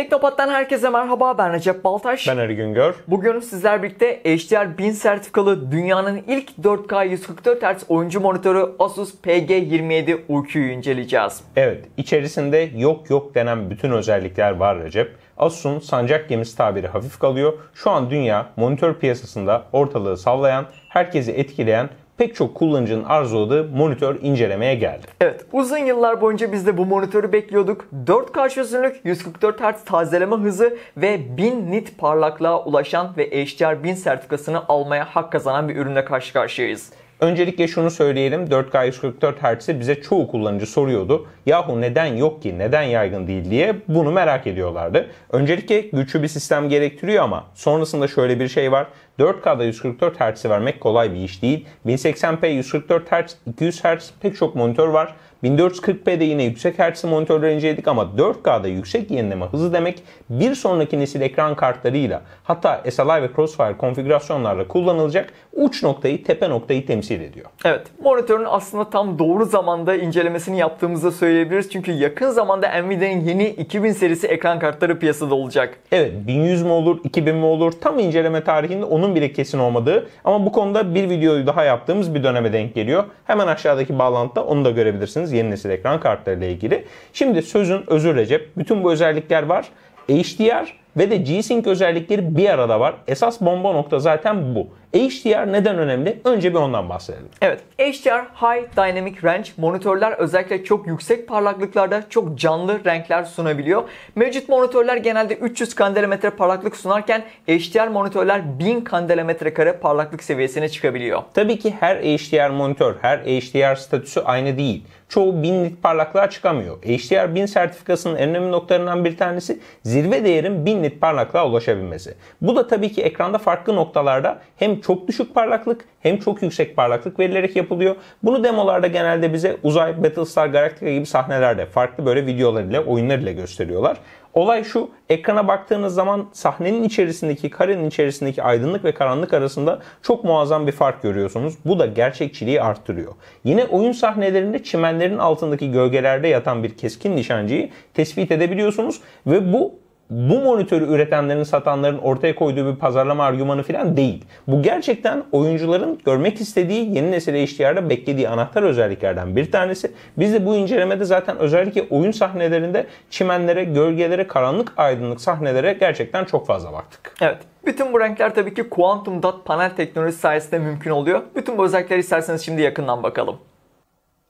Teknopat'tan herkese merhaba ben Recep Baltaş. Ben Ali Güngör. Bugün sizler birlikte HDR 1000 sertifikalı dünyanın ilk 4K 144 Hz oyuncu monitörü Asus PG27 UQ'yu inceleyeceğiz. Evet içerisinde yok yok denen bütün özellikler var Recep. Asus'un sancak gemisi tabiri hafif kalıyor. Şu an dünya monitör piyasasında ortalığı sallayan, herkesi etkileyen pek çok kullanıcının arzuladığı monitör incelemeye geldi. Evet uzun yıllar boyunca biz de bu monitörü bekliyorduk. 4K çözünürlük, 144 Hz tazeleme hızı ve 1000 nit parlaklığa ulaşan ve HDR1000 sertifikasını almaya hak kazanan bir ürünle karşı karşıyayız. Öncelikle şunu söyleyelim 4K 144 Hz'i bize çoğu kullanıcı soruyordu. Yahu neden yok ki neden yaygın değil diye bunu merak ediyorlardı. Öncelikle güçlü bir sistem gerektiriyor ama sonrasında şöyle bir şey var. 4K'da 144 Hz'i vermek kolay bir iş değil. 1080p 144 Hz, 200 Hz pek çok monitör var. 1440p'de yine yüksek hertzli monitörler inceledik ama 4K'da yüksek yenileme hızı demek bir sonraki nesil ekran kartlarıyla hatta SLI ve Crossfire konfigürasyonlarla kullanılacak uç noktayı tepe noktayı temsil ediyor. Evet monitörün aslında tam doğru zamanda incelemesini yaptığımızı söyleyebiliriz. Çünkü yakın zamanda Nvidia'nın yeni 2000 serisi ekran kartları piyasada olacak. Evet 1100 mi olur 2000 mi olur tam inceleme tarihinde onun bile kesin olmadığı ama bu konuda bir videoyu daha yaptığımız bir döneme denk geliyor. Hemen aşağıdaki bağlantıda onu da görebilirsiniz bahsedeceğiz yeni nesil ekran kartlarıyla ilgili. Şimdi sözün özü Recep. Bütün bu özellikler var. HDR ve de G-Sync özellikleri bir arada var. Esas bomba nokta zaten bu. HDR neden önemli? Önce bir ondan bahsedelim. Evet, HDR High Dynamic Range monitörler özellikle çok yüksek parlaklıklarda çok canlı renkler sunabiliyor. Mevcut monitörler genelde 300 kandelametre parlaklık sunarken HDR monitörler 1000 kandelametre kare parlaklık seviyesine çıkabiliyor. Tabii ki her HDR monitör, her HDR statüsü aynı değil. Çoğu 1000 nit parlaklığa çıkamıyor. HDR 1000 sertifikasının en önemli noktalarından bir tanesi zirve değerin 1000 bin nit parlaklığa ulaşabilmesi. Bu da tabii ki ekranda farklı noktalarda hem çok düşük parlaklık hem çok yüksek parlaklık verilerek yapılıyor. Bunu demolarda genelde bize uzay, Battlestar Galactica gibi sahnelerde farklı böyle videolar ile oyunlar ile gösteriyorlar. Olay şu, ekrana baktığınız zaman sahnenin içerisindeki, karenin içerisindeki aydınlık ve karanlık arasında çok muazzam bir fark görüyorsunuz. Bu da gerçekçiliği arttırıyor. Yine oyun sahnelerinde çimenlerin altındaki gölgelerde yatan bir keskin nişancıyı tespit edebiliyorsunuz ve bu bu monitörü üretenlerin, satanların ortaya koyduğu bir pazarlama argümanı falan değil. Bu gerçekten oyuncuların görmek istediği yeni nesil HDR'da beklediği anahtar özelliklerden bir tanesi. Biz de bu incelemede zaten özellikle oyun sahnelerinde çimenlere, gölgelere, karanlık aydınlık sahnelere gerçekten çok fazla baktık. Evet. Bütün bu renkler tabii ki quantum dot panel teknolojisi sayesinde mümkün oluyor. Bütün bu özellikleri isterseniz şimdi yakından bakalım.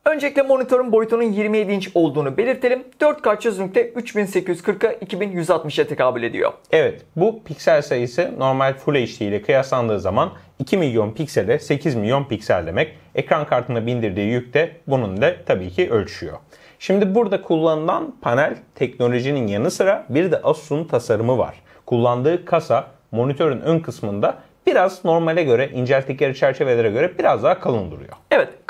Öncelikle monitörün boyutunun 27 inç olduğunu belirtelim. 4K çözünürlükte 3840'a 2160'a tekabül ediyor. Evet bu piksel sayısı normal Full HD ile kıyaslandığı zaman 2 milyon piksele 8 milyon piksel demek. Ekran kartına bindirdiği yük de bunun da tabii ki ölçüyor. Şimdi burada kullanılan panel teknolojinin yanı sıra bir de Asus'un tasarımı var. Kullandığı kasa monitörün ön kısmında biraz normale göre incelttikleri çerçevelere göre biraz daha kalın duruyor.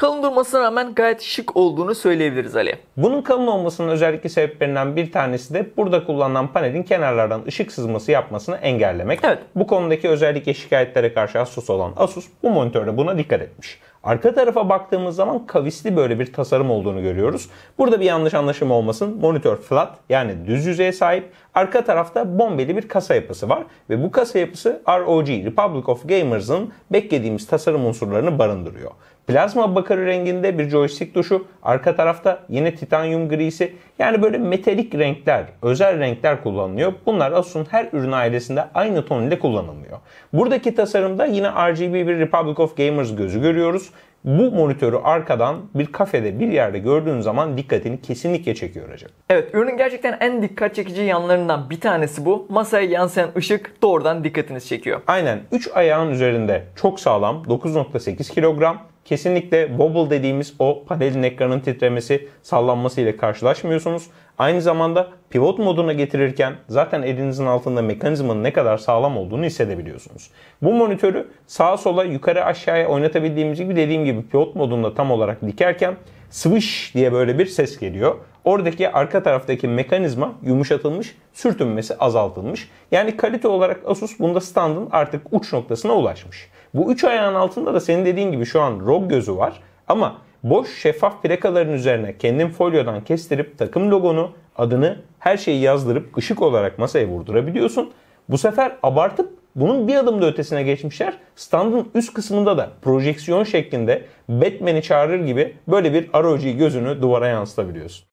Kalın durmasına rağmen gayet şık olduğunu söyleyebiliriz Ali. Bunun kalın olmasının özellikle sebeplerinden bir tanesi de burada kullanılan panelin kenarlardan ışık sızması yapmasını engellemek. Evet. Bu konudaki özellikle şikayetlere karşı hassas olan Asus bu monitörde buna dikkat etmiş. Arka tarafa baktığımız zaman kavisli böyle bir tasarım olduğunu görüyoruz. Burada bir yanlış anlaşılma olmasın. Monitör flat yani düz yüzeye sahip. Arka tarafta bombeli bir kasa yapısı var. Ve bu kasa yapısı ROG Republic of Gamers'ın beklediğimiz tasarım unsurlarını barındırıyor. Plazma bakarı renginde bir joystick duşu. Arka tarafta yine titanyum grisi. Yani böyle metalik renkler, özel renkler kullanılıyor. Bunlar Asus'un her ürün ailesinde aynı ton ile kullanılmıyor. Buradaki tasarımda yine RGB bir Republic of Gamers gözü görüyoruz. Bu monitörü arkadan bir kafede bir yerde gördüğün zaman dikkatini kesinlikle çekiyor Recep. Evet ürünün gerçekten en dikkat çekici yanlarından bir tanesi bu. Masaya yansıyan ışık doğrudan dikkatinizi çekiyor. Aynen 3 ayağın üzerinde çok sağlam 9.8 kilogram Kesinlikle bobble dediğimiz o panelin ekranın titremesi, sallanması ile karşılaşmıyorsunuz. Aynı zamanda pivot moduna getirirken zaten elinizin altında mekanizmanın ne kadar sağlam olduğunu hissedebiliyorsunuz. Bu monitörü sağa sola yukarı aşağıya oynatabildiğimiz gibi dediğim gibi pivot modunda tam olarak dikerken swish diye böyle bir ses geliyor. Oradaki arka taraftaki mekanizma yumuşatılmış, sürtünmesi azaltılmış. Yani kalite olarak Asus bunda standın artık uç noktasına ulaşmış. Bu üç ayağın altında da senin dediğin gibi şu an ROG gözü var ama boş şeffaf plakaların üzerine kendim folyodan kestirip takım logonu, adını, her şeyi yazdırıp ışık olarak masaya vurdurabiliyorsun. Bu sefer abartıp bunun bir adım da ötesine geçmişler. Standın üst kısmında da projeksiyon şeklinde Batman'i çağırır gibi böyle bir ROG gözünü duvara yansıtabiliyorsun.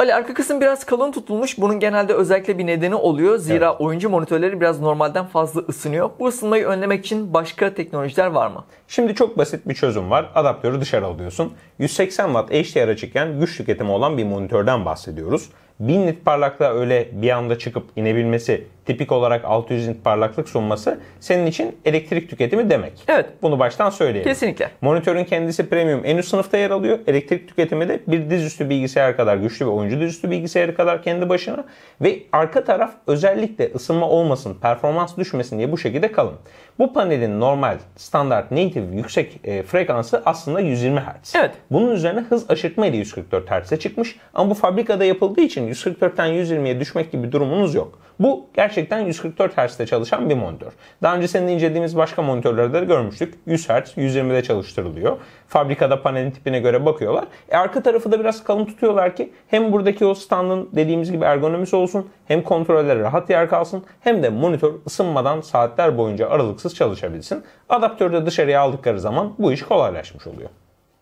Ali arka kısım biraz kalın tutulmuş. Bunun genelde özellikle bir nedeni oluyor. Zira evet. oyuncu monitörleri biraz normalden fazla ısınıyor. Bu ısınmayı önlemek için başka teknolojiler var mı? Şimdi çok basit bir çözüm var. Adaptörü dışarı alıyorsun. 180 Watt HDR açıkken güç tüketimi olan bir monitörden bahsediyoruz. 1000 nit parlaklığa öyle bir anda çıkıp inebilmesi tipik olarak 600 nit parlaklık sunması senin için elektrik tüketimi demek. Evet. Bunu baştan söyleyelim. Kesinlikle. Monitörün kendisi premium en üst sınıfta yer alıyor. Elektrik tüketimi de bir dizüstü bilgisayar kadar güçlü ve oyuncu dizüstü bilgisayarı kadar kendi başına ve arka taraf özellikle ısınma olmasın, performans düşmesin diye bu şekilde kalın. Bu panelin normal, standart, native yüksek e, frekansı aslında 120 Hz. Evet. Bunun üzerine hız aşırtma ile 144 Hz'e çıkmış ama bu fabrikada yapıldığı için 144'ten 120'ye düşmek gibi durumunuz yok. Bu gerçekten gerçekten 144 Hz'de çalışan bir monitör. Daha önce senin incelediğimiz başka monitörlerde de görmüştük. 100 Hz, 120'de çalıştırılıyor. Fabrikada panelin tipine göre bakıyorlar. E, arka tarafı da biraz kalın tutuyorlar ki hem buradaki o standın dediğimiz gibi ergonomisi olsun, hem kontrollere rahat yer kalsın, hem de monitör ısınmadan saatler boyunca aralıksız çalışabilsin. Adaptörü de dışarıya aldıkları zaman bu iş kolaylaşmış oluyor.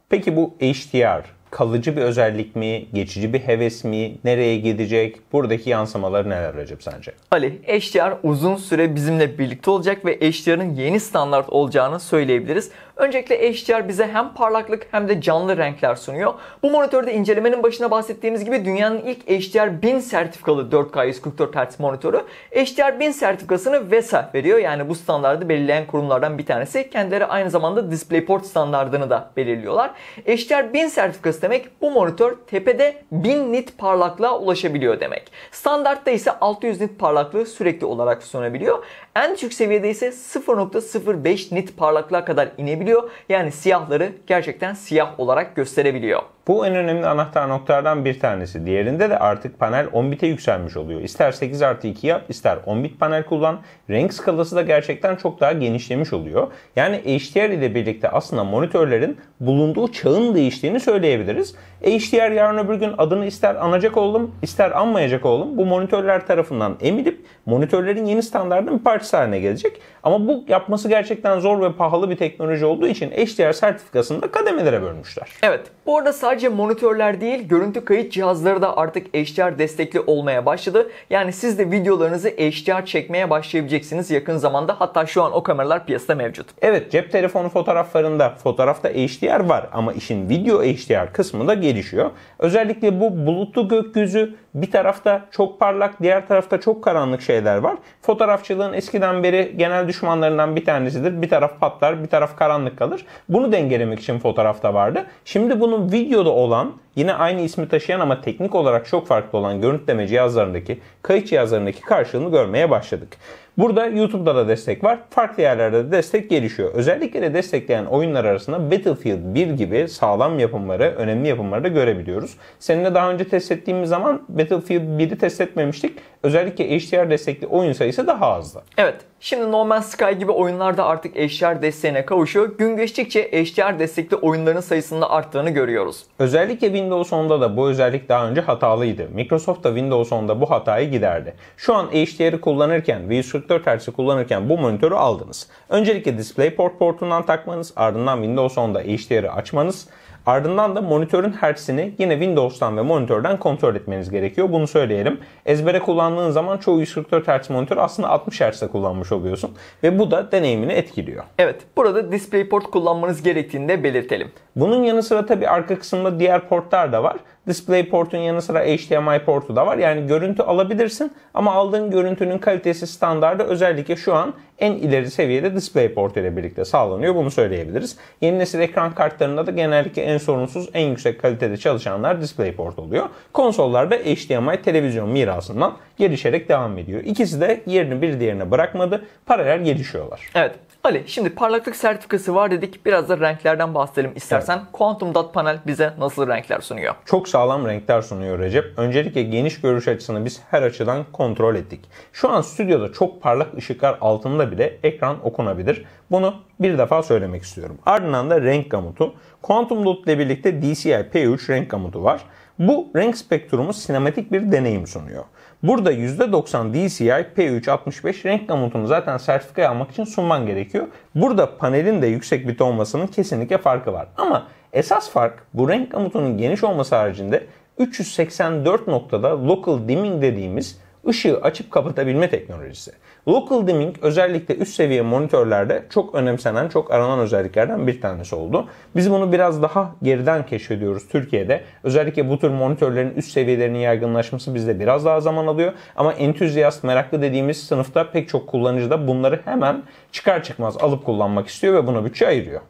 Peki bu HDR kalıcı bir özellik mi, geçici bir heves mi, nereye gidecek, buradaki yansımaları neler Recep sence? Ali, HDR uzun süre bizimle birlikte olacak ve HDR'ın yeni standart olacağını söyleyebiliriz. Öncelikle HDR bize hem parlaklık hem de canlı renkler sunuyor. Bu monitörde incelemenin başına bahsettiğimiz gibi dünyanın ilk HDR 1000 sertifikalı 4K 144 Hz monitörü HDR 1000 sertifikasını VESA veriyor. Yani bu standardı belirleyen kurumlardan bir tanesi. Kendileri aynı zamanda DisplayPort standardını da belirliyorlar. HDR 1000 sertifikası demek bu monitör tepede 1000 nit parlaklığa ulaşabiliyor demek. Standartta ise 600 nit parlaklığı sürekli olarak sunabiliyor. En düşük seviyede ise 0.05 nit parlaklığa kadar inebiliyor gösterebiliyor. Yani siyahları gerçekten siyah olarak gösterebiliyor. Bu en önemli anahtar noktalardan bir tanesi. Diğerinde de artık panel 10 bite yükselmiş oluyor. İster 8 artı 2 yap, ister 10 bit panel kullan. Renk skalası da gerçekten çok daha genişlemiş oluyor. Yani HDR ile birlikte aslında monitörlerin bulunduğu çağın değiştiğini söyleyebiliriz. HDR yarın öbür gün adını ister anacak oğlum, ister anmayacak oğlum. Bu monitörler tarafından emilip monitörlerin yeni standartının bir parçası haline gelecek. Ama bu yapması gerçekten zor ve pahalı bir teknoloji olduğu için HDR sertifikasını da kademelere bölmüşler. Evet, bu arada sadece monitörler değil görüntü kayıt cihazları da artık HDR destekli olmaya başladı. Yani siz de videolarınızı HDR çekmeye başlayabileceksiniz yakın zamanda. Hatta şu an o kameralar piyasada mevcut. Evet cep telefonu fotoğraflarında fotoğrafta HDR var ama işin video HDR kısmı da gelişiyor. Özellikle bu bulutlu gökyüzü bir tarafta çok parlak diğer tarafta çok karanlık şeyler var. Fotoğrafçılığın eskiden beri genel düşmanlarından bir tanesidir. Bir taraf patlar bir taraf karanlık kalır. Bunu dengelemek için fotoğrafta vardı. Şimdi bunu bunun videoda olan yine aynı ismi taşıyan ama teknik olarak çok farklı olan görüntüleme cihazlarındaki, kayıt cihazlarındaki karşılığını görmeye başladık. Burada YouTube'da da destek var. Farklı yerlerde de destek gelişiyor. Özellikle de destekleyen oyunlar arasında Battlefield 1 gibi sağlam yapımları, önemli yapımları da görebiliyoruz. Seninle daha önce test ettiğimiz zaman Battlefield 1'i test etmemiştik. Özellikle HDR destekli oyun sayısı daha azdı. Evet. Şimdi No Man's Sky gibi oyunlarda artık HDR desteğine kavuşuyor. Gün geçtikçe HDR destekli oyunların sayısında arttığını görüyoruz. Özellikle Windows 10'da da bu özellik daha önce hatalıydı. Microsoft da Windows 10'da bu hatayı giderdi. Şu an HDR'i kullanırken ve 144 Hz'i kullanırken bu monitörü aldınız. Öncelikle DisplayPort portundan takmanız, ardından Windows 10'da HDR'i açmanız Ardından da monitörün hertzini yine Windows'tan ve monitörden kontrol etmeniz gerekiyor. Bunu söyleyelim. Ezbere kullandığın zaman çoğu 144 Hz monitör aslında 60 Hz'de kullanmış oluyorsun. Ve bu da deneyimini etkiliyor. Evet. Burada DisplayPort kullanmanız gerektiğini de belirtelim. Bunun yanı sıra tabii arka kısımda diğer portlar da var. Display portun yanı sıra HDMI portu da var. Yani görüntü alabilirsin ama aldığın görüntünün kalitesi standardı özellikle şu an en ileri seviyede Display Port ile birlikte sağlanıyor. Bunu söyleyebiliriz. Yeni nesil ekran kartlarında da genellikle en sorunsuz, en yüksek kalitede çalışanlar Display Port oluyor. Konsollarda HDMI televizyon mirasından gelişerek devam ediyor. İkisi de yerini bir diğerine bırakmadı. Paralel gelişiyorlar. Evet. Ali şimdi parlaklık sertifikası var dedik. Biraz da renklerden bahsedelim istersen. Evet. Quantum Dot Panel bize nasıl renkler sunuyor? Çok sağlam renkler sunuyor Recep. Öncelikle geniş görüş açısını biz her açıdan kontrol ettik. Şu an stüdyoda çok parlak ışıklar altında bile ekran okunabilir. Bunu bir defa söylemek istiyorum. Ardından da renk gamutu. Quantum Dot ile birlikte DCI P3 renk gamutu var. Bu renk spektrumu sinematik bir deneyim sunuyor. Burada %90 DCI P365 renk gamutunu zaten sertifikaya almak için sunman gerekiyor. Burada panelin de yüksek bit olmasının kesinlikle farkı var. Ama esas fark bu renk gamutunun geniş olması haricinde 384 noktada local dimming dediğimiz ışığı açıp kapatabilme teknolojisi. Local dimming özellikle üst seviye monitörlerde çok önemsenen, çok aranan özelliklerden bir tanesi oldu. Biz bunu biraz daha geriden keşfediyoruz Türkiye'de. Özellikle bu tür monitörlerin üst seviyelerinin yaygınlaşması bizde biraz daha zaman alıyor. Ama entüziyast, meraklı dediğimiz sınıfta pek çok kullanıcı da bunları hemen çıkar çıkmaz alıp kullanmak istiyor ve buna bütçe ayırıyor.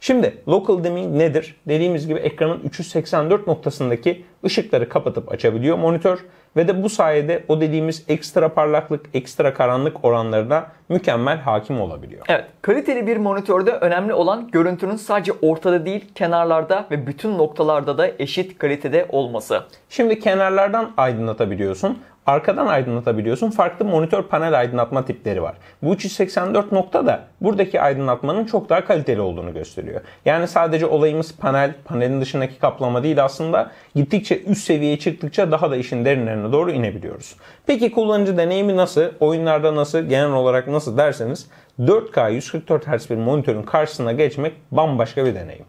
Şimdi local dimming nedir? Dediğimiz gibi ekranın 384 noktasındaki ışıkları kapatıp açabiliyor monitör ve de bu sayede o dediğimiz ekstra parlaklık, ekstra karanlık oranlarına mükemmel hakim olabiliyor. Evet, kaliteli bir monitörde önemli olan görüntünün sadece ortada değil, kenarlarda ve bütün noktalarda da eşit kalitede olması. Şimdi kenarlardan aydınlatabiliyorsun arkadan aydınlatabiliyorsun. Farklı monitör panel aydınlatma tipleri var. Bu 384 nokta da buradaki aydınlatmanın çok daha kaliteli olduğunu gösteriyor. Yani sadece olayımız panel, panelin dışındaki kaplama değil aslında gittikçe üst seviyeye çıktıkça daha da işin derinlerine doğru inebiliyoruz. Peki kullanıcı deneyimi nasıl, oyunlarda nasıl, genel olarak nasıl derseniz 4K 144 Hz bir monitörün karşısına geçmek bambaşka bir deneyim.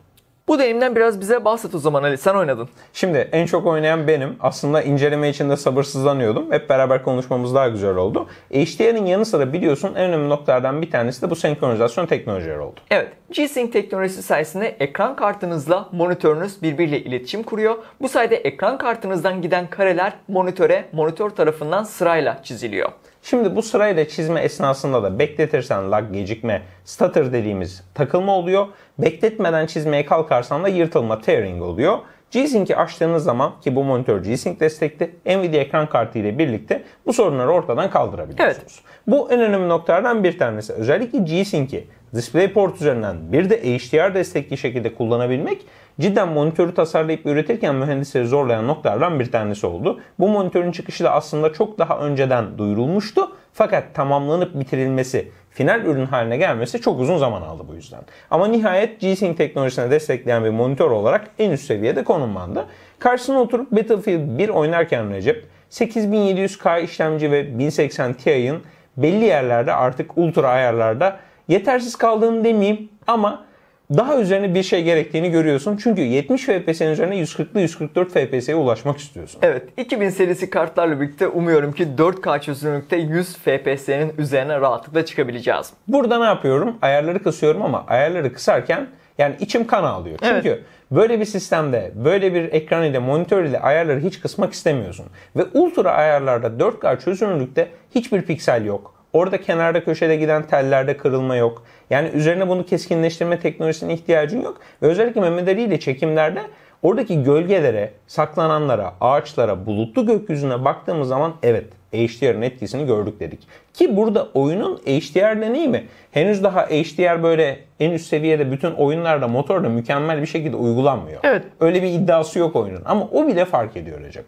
Bu deneyimden biraz bize bahset o zaman Ali. Sen oynadın. Şimdi en çok oynayan benim. Aslında inceleme için de sabırsızlanıyordum. Hep beraber konuşmamız daha güzel oldu. HDR'in yanı sıra biliyorsun en önemli noktalardan bir tanesi de bu senkronizasyon teknolojileri oldu. Evet. G-Sync teknolojisi sayesinde ekran kartınızla monitörünüz birbiriyle iletişim kuruyor. Bu sayede ekran kartınızdan giden kareler monitöre monitör tarafından sırayla çiziliyor. Şimdi bu sırayla çizme esnasında da bekletirsen lag, gecikme, stutter dediğimiz takılma oluyor. Bekletmeden çizmeye kalkarsan da yırtılma, tearing oluyor. G-Sync'i açtığınız zaman ki bu monitör G-Sync destekli Nvidia ekran kartı ile birlikte bu sorunları ortadan kaldırabiliyorsunuz. Evet. Bu en önemli noktalardan bir tanesi. Özellikle G-Sync'i DisplayPort üzerinden bir de HDR destekli şekilde kullanabilmek cidden monitörü tasarlayıp üretirken mühendisleri zorlayan noktalardan bir tanesi oldu. Bu monitörün çıkışı da aslında çok daha önceden duyurulmuştu fakat tamamlanıp bitirilmesi final ürün haline gelmesi çok uzun zaman aldı bu yüzden. Ama nihayet G-Sync teknolojisine destekleyen bir monitör olarak en üst seviyede konumlandı. Karşısına oturup Battlefield 1 oynarken Recep 8700K işlemci ve 1080 Ti'nin belli yerlerde artık ultra ayarlarda yetersiz kaldığını demeyeyim ama daha üzerine bir şey gerektiğini görüyorsun. Çünkü 70 FPS'nin üzerine 140'lı 144 FPS'ye ulaşmak istiyorsun. Evet. 2000 serisi kartlarla birlikte umuyorum ki 4K çözünürlükte 100 FPS'nin üzerine rahatlıkla çıkabileceğiz. Burada ne yapıyorum? Ayarları kısıyorum ama ayarları kısarken yani içim kan ağlıyor. Çünkü evet. böyle bir sistemde, böyle bir ekran ile monitör ile ayarları hiç kısmak istemiyorsun. Ve ultra ayarlarda 4K çözünürlükte hiçbir piksel yok. Orada kenarda köşede giden tellerde kırılma yok. Yani üzerine bunu keskinleştirme teknolojisine ihtiyacın yok. Ve özellikle Mehmet Ali ile çekimlerde oradaki gölgelere, saklananlara, ağaçlara, bulutlu gökyüzüne baktığımız zaman evet HDR'ın etkisini gördük dedik. Ki burada oyunun HDR deneyimi henüz daha HDR böyle en üst seviyede bütün oyunlarda motorda mükemmel bir şekilde uygulanmıyor. Evet. Öyle bir iddiası yok oyunun ama o bile fark ediyor Recep.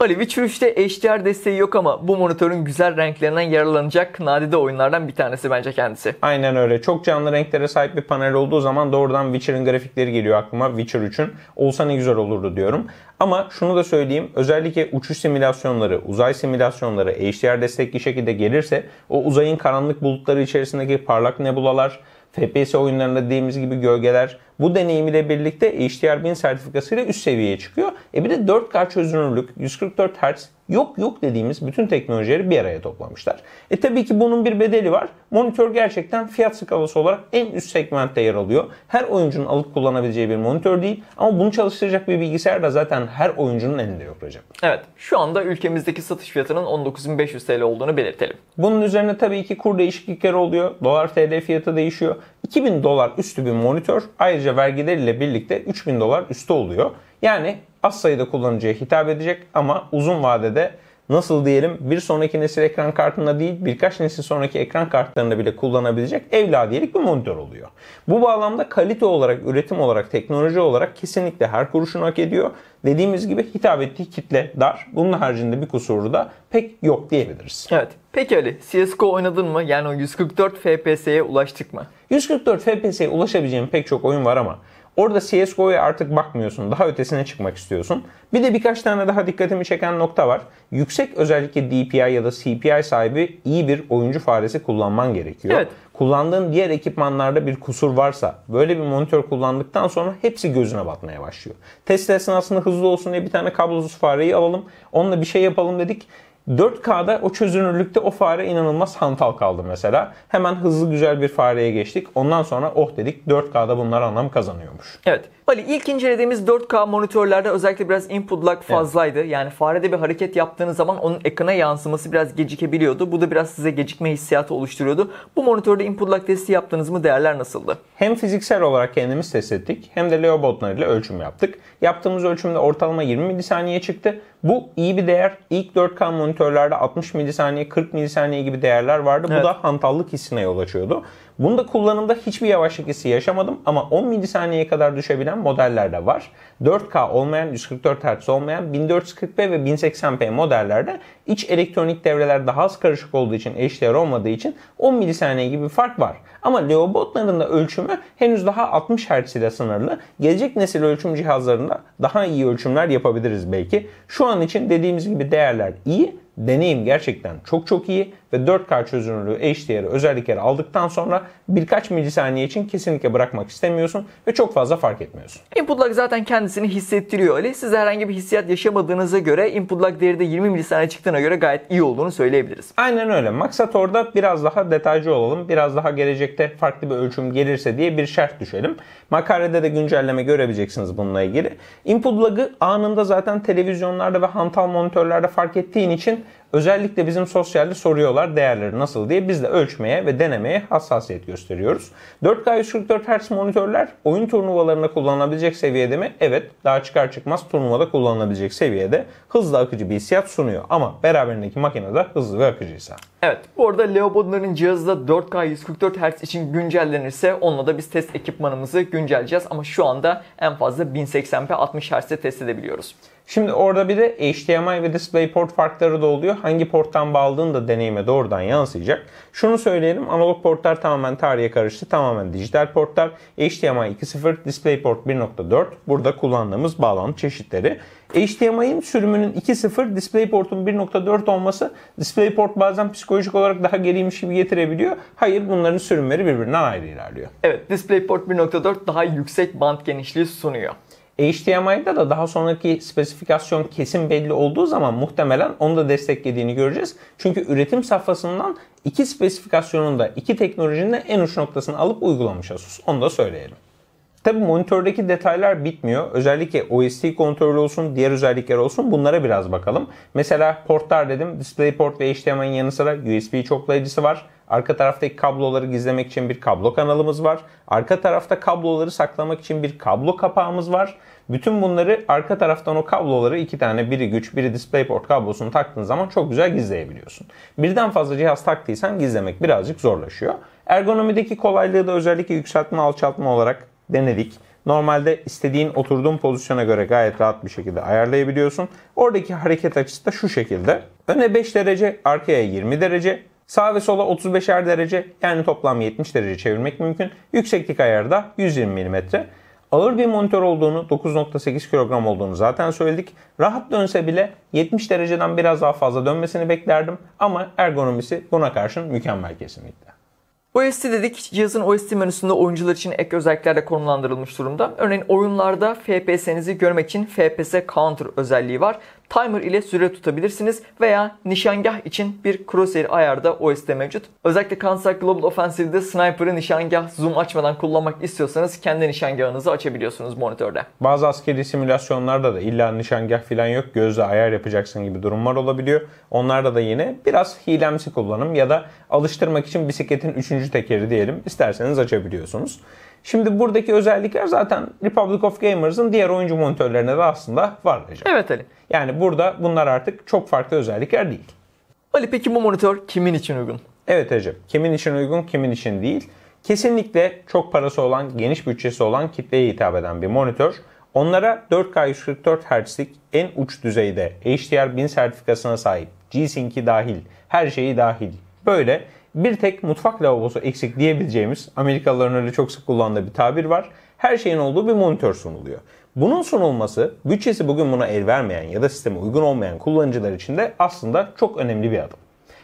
Ali, Witcher 3'te HDR desteği yok ama bu monitörün güzel renklerinden yararlanacak nadide oyunlardan bir tanesi bence kendisi. Aynen öyle. Çok canlı renklere sahip bir panel olduğu zaman doğrudan Witcher'ın grafikleri geliyor aklıma Witcher 3'ün. Olsa ne güzel olurdu diyorum. Ama şunu da söyleyeyim. Özellikle uçuş simülasyonları, uzay simülasyonları HDR destekli şekilde gelirse o uzayın karanlık bulutları içerisindeki parlak nebulalar, FPS oyunlarında dediğimiz gibi gölgeler bu deneyim ile birlikte HDR1000 ile üst seviyeye çıkıyor. E bir de 4K çözünürlük, 144 Hz yok yok dediğimiz bütün teknolojileri bir araya toplamışlar. E tabii ki bunun bir bedeli var. Monitör gerçekten fiyat skalası olarak en üst segmentte yer alıyor. Her oyuncunun alıp kullanabileceği bir monitör değil ama bunu çalıştıracak bir bilgisayar da zaten her oyuncunun elinde yok Recep. Evet şu anda ülkemizdeki satış fiyatının 19.500 TL olduğunu belirtelim. Bunun üzerine tabii ki kur değişiklikleri oluyor. Dolar TL fiyatı değişiyor. 2000 dolar üstü bir monitör ayrıca vergileriyle birlikte 3000 dolar üstü oluyor. Yani az sayıda kullanıcıya hitap edecek ama uzun vadede nasıl diyelim bir sonraki nesil ekran kartında değil birkaç nesil sonraki ekran kartlarında bile kullanabilecek evladiyelik bir monitör oluyor. Bu bağlamda kalite olarak, üretim olarak, teknoloji olarak kesinlikle her kuruşunu hak ediyor. Dediğimiz gibi hitap ettiği kitle dar. Bunun haricinde bir kusuru da pek yok diyebiliriz. Evet. Peki Ali CSGO oynadın mı? Yani o 144 FPS'ye ulaştık mı? 144 FPS'ye ulaşabileceğim pek çok oyun var ama Orada CSGO'ya artık bakmıyorsun. Daha ötesine çıkmak istiyorsun. Bir de birkaç tane daha dikkatimi çeken nokta var. Yüksek özellikle DPI ya da CPI sahibi iyi bir oyuncu faresi kullanman gerekiyor. Evet. Kullandığın diğer ekipmanlarda bir kusur varsa böyle bir monitör kullandıktan sonra hepsi gözüne batmaya başlıyor. Test aslında hızlı olsun diye bir tane kablosuz fareyi alalım. Onunla bir şey yapalım dedik. 4K'da o çözünürlükte o fare inanılmaz hantal kaldı mesela. Hemen hızlı güzel bir fareye geçtik. Ondan sonra oh dedik 4K'da bunlar anlam kazanıyormuş. Evet. Ali ilk incelediğimiz 4K monitörlerde özellikle biraz input lag fazlaydı. Evet. Yani farede bir hareket yaptığınız zaman onun ekrana yansıması biraz gecikebiliyordu. Bu da biraz size gecikme hissiyatı oluşturuyordu. Bu monitörde input lag testi yaptınız mı? Değerler nasıldı? Hem fiziksel olarak kendimiz test ettik hem de Leo botlarıyla ölçüm yaptık. Yaptığımız ölçümde ortalama 20 milisaniye çıktı. Bu iyi bir değer. İlk 4K monitörlerde 60 milisaniye, 40 milisaniye gibi değerler vardı. Evet. Bu da hantallık hissine yol açıyordu. Bunda kullanımda hiçbir yavaşlık hissi yaşamadım ama 10 milisaniyeye kadar düşebilen modeller de var. 4K olmayan, 144 Hz olmayan, 1440p ve 1080p modellerde iç elektronik devreler daha az karışık olduğu için, HDR olmadığı için 10 milisaniye gibi bir fark var. Ama Leo da ölçümü henüz daha 60 Hz ile sınırlı. Gelecek nesil ölçüm cihazlarında daha iyi ölçümler yapabiliriz belki. Şu an için dediğimiz gibi değerler iyi deneyim gerçekten çok çok iyi ve 4K çözünürlüğü HDR'i özellikleri aldıktan sonra birkaç milisaniye için kesinlikle bırakmak istemiyorsun ve çok fazla fark etmiyorsun. Input lag zaten kendisini hissettiriyor Ali. Siz herhangi bir hissiyat yaşamadığınıza göre input lag değeri de 20 milisaniye çıktığına göre gayet iyi olduğunu söyleyebiliriz. Aynen öyle. Maksat biraz daha detaycı olalım. Biraz daha gelecekte farklı bir ölçüm gelirse diye bir şart düşelim. Makalede de güncelleme görebileceksiniz bununla ilgili. Input lag'ı anında zaten televizyonlarda ve hantal monitörlerde fark ettiğin için Özellikle bizim sosyalde soruyorlar değerleri nasıl diye biz de ölçmeye ve denemeye hassasiyet gösteriyoruz. 4K 144 Hz monitörler oyun turnuvalarında kullanılabilecek seviyede mi? Evet daha çıkar çıkmaz turnuvada kullanılabilecek seviyede hızlı akıcı bir hissiyat sunuyor. Ama beraberindeki makine de hızlı ve akıcıysa. Evet bu arada Leopold'ların cihazı da 4K 144 Hz için güncellenirse onunla da biz test ekipmanımızı güncelleyeceğiz. Ama şu anda en fazla 1080p 60 Hz'de test edebiliyoruz. Şimdi orada bir de HDMI ve DisplayPort farkları da oluyor. Hangi porttan bağladığını da deneyime doğrudan yansıyacak. Şunu söyleyelim analog portlar tamamen tarihe karıştı. Tamamen dijital portlar. HDMI 2.0, DisplayPort 1.4. Burada kullandığımız bağlantı çeşitleri. HDMI'nin sürümünün 2.0, DisplayPort'un 1.4 olması DisplayPort bazen psikolojik olarak daha geriymiş gibi getirebiliyor. Hayır bunların sürümleri birbirinden ayrı ilerliyor. Evet DisplayPort 1.4 daha yüksek bant genişliği sunuyor. HDMI'da da daha sonraki spesifikasyon kesin belli olduğu zaman muhtemelen onu da desteklediğini göreceğiz. Çünkü üretim safhasından iki spesifikasyonun da iki teknolojinin de en uç noktasını alıp uygulamış Asus. Onu da söyleyelim. Tabi monitördeki detaylar bitmiyor. Özellikle OST kontrolü olsun, diğer özellikler olsun bunlara biraz bakalım. Mesela portlar dedim. DisplayPort ve HDMI'nin yanı sıra USB çoklayıcısı var. Arka taraftaki kabloları gizlemek için bir kablo kanalımız var. Arka tarafta kabloları saklamak için bir kablo kapağımız var. Bütün bunları arka taraftan o kabloları iki tane biri güç biri DisplayPort kablosunu taktığın zaman çok güzel gizleyebiliyorsun. Birden fazla cihaz taktıysan gizlemek birazcık zorlaşıyor. Ergonomideki kolaylığı da özellikle yükseltme alçaltma olarak denedik. Normalde istediğin oturduğun pozisyona göre gayet rahat bir şekilde ayarlayabiliyorsun. Oradaki hareket açısı da şu şekilde. Öne 5 derece, arkaya 20 derece, Sağ ve sola 35'er derece yani toplam 70 derece çevirmek mümkün. Yükseklik ayarı da 120 mm. Ağır bir monitör olduğunu, 9.8 kilogram olduğunu zaten söyledik. Rahat dönse bile 70 dereceden biraz daha fazla dönmesini beklerdim ama ergonomisi buna karşın mükemmel kesinlikle. OST dedik, cihazın OST menüsünde oyuncular için ek özelliklerle konumlandırılmış durumda. Örneğin oyunlarda FPS'nizi görmek için FPS Counter özelliği var timer ile süre tutabilirsiniz veya nişangah için bir crosshair ayarda OS'te mevcut. Özellikle Kansas Global Offensive'de sniper'ı nişangah zoom açmadan kullanmak istiyorsanız kendi nişangahınızı açabiliyorsunuz monitörde. Bazı askeri simülasyonlarda da illa nişangah falan yok gözle ayar yapacaksın gibi durumlar olabiliyor. Onlarda da yine biraz hilemsi kullanım ya da alıştırmak için bisikletin 3. tekeri diyelim isterseniz açabiliyorsunuz. Şimdi buradaki özellikler zaten Republic of Gamers'ın diğer oyuncu monitörlerine de aslında var. Recep. Evet Ali. Yani burada bunlar artık çok farklı özellikler değil. Ali peki bu monitör kimin için uygun? Evet Recep. Kimin için uygun, kimin için değil. Kesinlikle çok parası olan, geniş bütçesi olan kitleye hitap eden bir monitör. Onlara 4K 144 Hz'lik en uç düzeyde HDR1000 sertifikasına sahip, G-Sync'i dahil, her şeyi dahil. Böyle bir tek mutfak lavabosu eksik diyebileceğimiz Amerikalıların öyle çok sık kullandığı bir tabir var. Her şeyin olduğu bir monitör sunuluyor. Bunun sunulması bütçesi bugün buna el vermeyen ya da sisteme uygun olmayan kullanıcılar için de aslında çok önemli bir adım.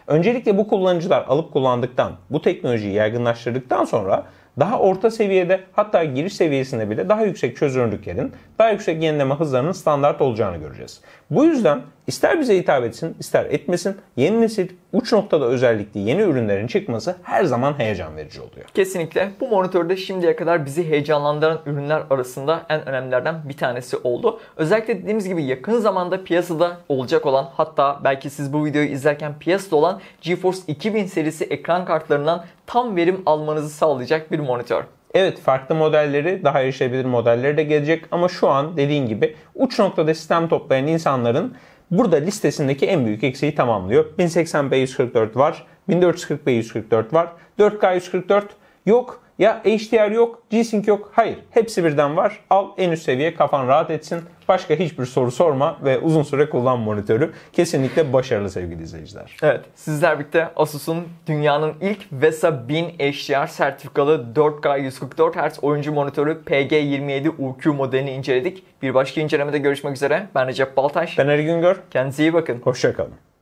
Öncelikle bu kullanıcılar alıp kullandıktan, bu teknolojiyi yaygınlaştırdıktan sonra daha orta seviyede hatta giriş seviyesinde bile daha yüksek çözünürlüklerin, daha yüksek yenileme hızlarının standart olacağını göreceğiz. Bu yüzden ister bize hitap etsin, ister etmesin yeni nesil uç noktada özellikle yeni ürünlerin çıkması her zaman heyecan verici oluyor. Kesinlikle. Bu monitörde şimdiye kadar bizi heyecanlandıran ürünler arasında en önemlilerden bir tanesi oldu. Özellikle dediğimiz gibi yakın zamanda piyasada olacak olan hatta belki siz bu videoyu izlerken piyasada olan GeForce 2000 serisi ekran kartlarından tam verim almanızı sağlayacak bir monitör. Evet farklı modelleri daha erişilebilir modelleri de gelecek ama şu an dediğin gibi uç noktada sistem toplayan insanların burada listesindeki en büyük eksiği tamamlıyor. 1080p 144 var, 1440p 144 var, 4K 144 yok. Ya HDR yok, G-Sync yok. Hayır. Hepsi birden var. Al en üst seviye kafan rahat etsin. Başka hiçbir soru sorma ve uzun süre kullan monitörü. Kesinlikle başarılı sevgili izleyiciler. Evet. Sizler birlikte Asus'un dünyanın ilk VESA 1000 HDR sertifikalı 4K 144 Hz oyuncu monitörü PG27 UQ modelini inceledik. Bir başka incelemede görüşmek üzere. Ben Recep Baltaş. Ben Ergün Gör. Kendinize iyi bakın. Hoşçakalın.